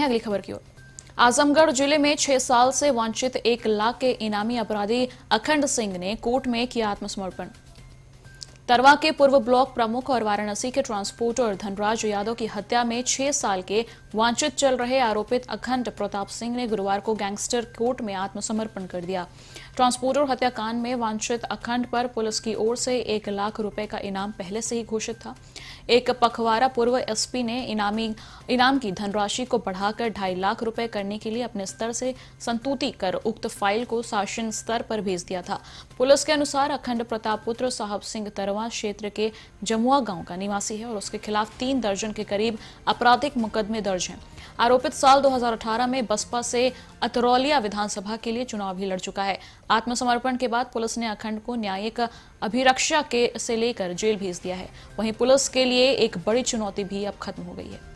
हैं अगली खबर की ओर आजमगढ़ जिले में छह साल से वांछित एक लाख के इनामी अपराधी अखंड सिंह ने कोर्ट में किया आत्मसमर्पण तरवा के पूर्व ब्लॉक प्रमुख और वाराणसी के ट्रांसपोर्टर धनराज यादव की हत्या में छह साल के वांछित चल रहे आरोपित अखंड प्रताप सिंह ने गुरुवार को गैंगस्टर कोर्ट में आत्मसमर्पण कर दिया ट्रांसपोर्टर हत्याकांड में वांछित अखंड पर पुलिस की ओर से एक लाख रुपए का इनाम पहले से ही घोषित था एक पखवारा पूर्व एसपी ने इनामी इनाम की धनराशि को बढ़ाकर ढाई लाख रुपए करने के लिए अपने स्तर से संतुति कर उक्त फाइल को शासन स्तर पर भेज दिया था पुलिस के अनुसार अखंड प्रताप पुत्र साहब सिंह तरवा क्षेत्र के जमुआ गांव का निवासी है और उसके खिलाफ तीन दर्जन के करीब आपराधिक मुकदमे दर्ज हैं आरोपित साल 2018 में बसपा से अतरौलिया विधानसभा के लिए चुनाव भी लड़ चुका है आत्मसमर्पण के बाद पुलिस ने अखंड को न्यायिक अभिरक्षा के से लेकर जेल भेज दिया है वहीं पुलिस के लिए लिए एक बड़ी चुनौती भी अब खत्म हो गई है